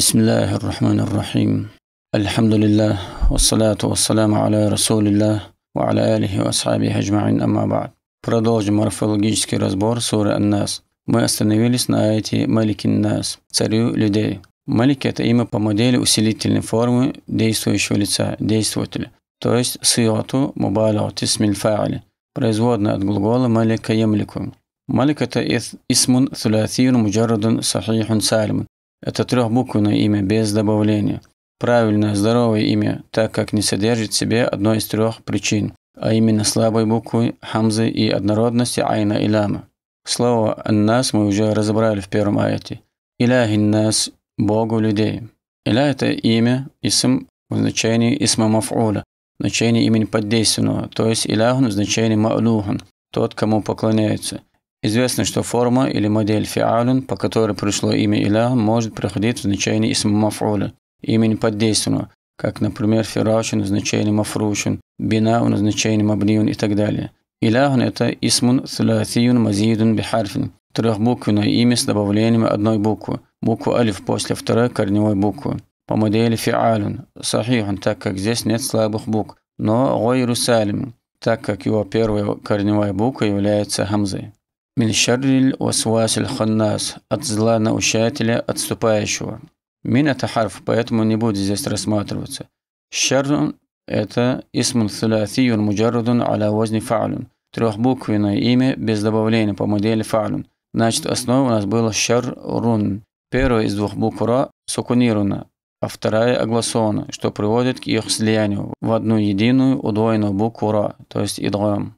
بسم الله الرحمن الرحيم الحمد لله والصلاة والسلام على رسول الله وعلى آله وأصحابه أجمعين أما بعد Продолжим морфологический разбор суры Ан-Нас. Мы остановились на аяте Маликин Нас, царю людей. Малик – это имя по модели усилительной формы действующего лица, действователя, то есть сиоту мубалат исмиль фа'али, производная от глагола малика ямлику. Малик – это исмун сулятир муджаррадан сахихун сальмун, Это трехбуквенное имя без добавления. Правильное здоровое имя, так как не содержит в себе одной из трех причин, а именно слабой буквы хамзы и однородности айна и ляма. Слово «нас» мы уже разобрали в первом аяте. «Иляхин нас» – Богу людей. «Иля» – это имя, исм в значении исма маф'уля, значение имени поддейственного, то есть «иляхун» в значении «ма'лухун», тот, кому поклоняется – Известно, что форма или модель фиалун, по которой пришло имя Иля, может приходить в значение исма мафуля, имени поддейственного, как, например, фирашин в значении мафрушин, бинаун в значении мабниун и так далее. Иляхун – это исмун сулатиюн мазидун бихарфин, трехбуквенное имя с добавлением одной буквы, букву алиф после второй корневой буквы. По модели фиалюн – сахихан, так как здесь нет слабых букв, но гойру салим, так как его первая корневая буква является хамзой. Мин освасиль ханнас от зла наущателя отступающего. Мин это харф, поэтому не будет здесь рассматриваться. Шаррун – это исмун суляфиюн муджарудун аля возни фаалюн. Трехбуквенное имя без добавления по модели фалун. Значит, основа у нас была шаррун. Первая из двух букв ра сукунирована, а вторая огласована, что приводит к их слиянию в одну единую удвоенную букву ра, то есть идгам.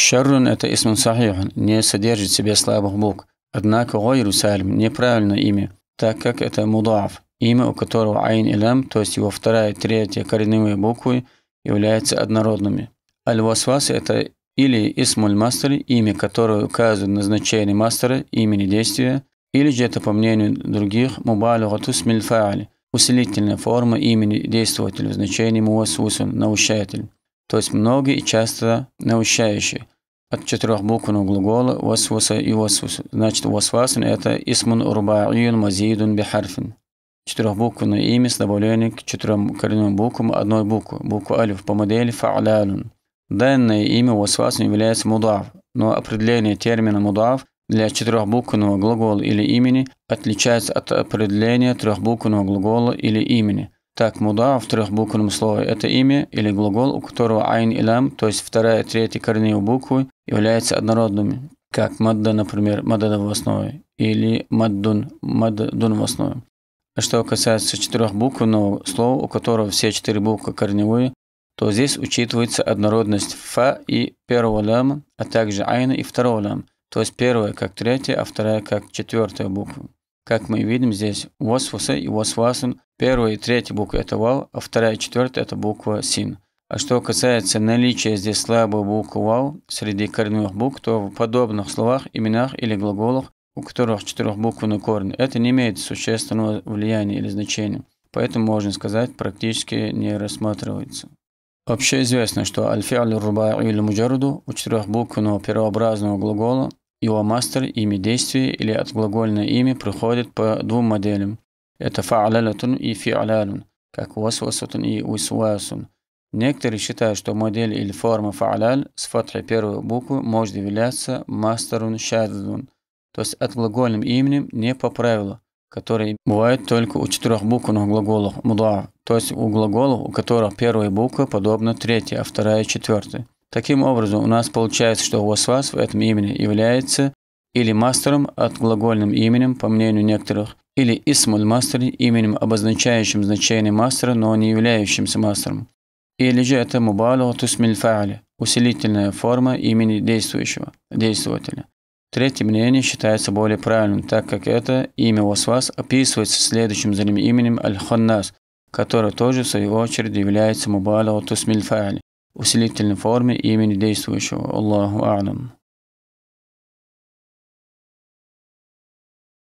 Шаррун – это исмун сахихун, не содержит в себе слабых букв. Однако гайру сальм – неправильное имя, так как это мудаф, имя, у которого айн и лям, то есть его вторая и третья коренные буквы, являются однородными. Аль-васвас – это или исмуль мастер, имя которое указывает на значение мастера, имени действия, или же это, по мнению других, мубалюгатус мильфаали – усилительная форма имени действователя в значении муасвусун – наущатель то есть многие и часто научающие От четырех букв глагола «васваса» и «васвас». Значит, «васвасун» – это «исмун урбаиюн мазидун бихарфин». Четырехбуквенное имя с добавлением к четырем коренным буквам одной буквы, букву «алиф» по модели «фа'лялун». Данное имя «васвасун» является мудав, но определение термина «мудав» для четырехбуквенного глагола или имени отличается от определения трехбуквенного глагола или имени – так, муда в трехбуквенном слове – это имя или глагол, у которого айн и лам, то есть вторая и третья корневые буквы, являются однородными, как мадда, например, мадда в основе, или маддун, маддун в основе. Что касается четырехбуквенного слова, у которого все четыре буквы корневые, то здесь учитывается однородность фа и первого лама, а также айна и второго лама, то есть первая как третья, а вторая как четвертая буква. Как мы видим здесь, восваса и восвасун, первая и третья буквы это вал, а вторая и четвертая – это буква син. А что касается наличия здесь слабой буквы вал среди корневых букв, то в подобных словах, именах или глаголах, у которых четырехбуквенный корень, это не имеет существенного влияния или значения. Поэтому, можно сказать, практически не рассматривается. Вообще известно, что аль-фи'ль рубаи или муджаруду у четырехбуквенного первообразного глагола его мастер, имя действия или отглагольное имя приходит по двум моделям. Это фа'алалатун и фи'алалун, как васвасатун и уисвасун. Некоторые считают, что модель или форма фалал с фатхой первой буквы может являться мастерун шаддун, то есть отглагольным именем не по правилу, которые бывает только у четырехбуквенных глаголов муда'а, то есть у глаголов, у которых первая буква подобна третьей, а вторая – четвертой. Таким образом, у нас получается, что Восвас в этом имени является или мастером от глагольным именем, по мнению некоторых, или исмуль мастер именем, обозначающим значение мастера, но не являющимся мастером. Или же это мубалу тусмиль фааля, усилительная форма имени действующего, действователя. Третье мнение считается более правильным, так как это имя Восвас описывается следующим за ним именем Аль-Ханнас, которое тоже в свою очередь является мубалу тусмиль усилительной форме имени действующего. Аллаху Алям.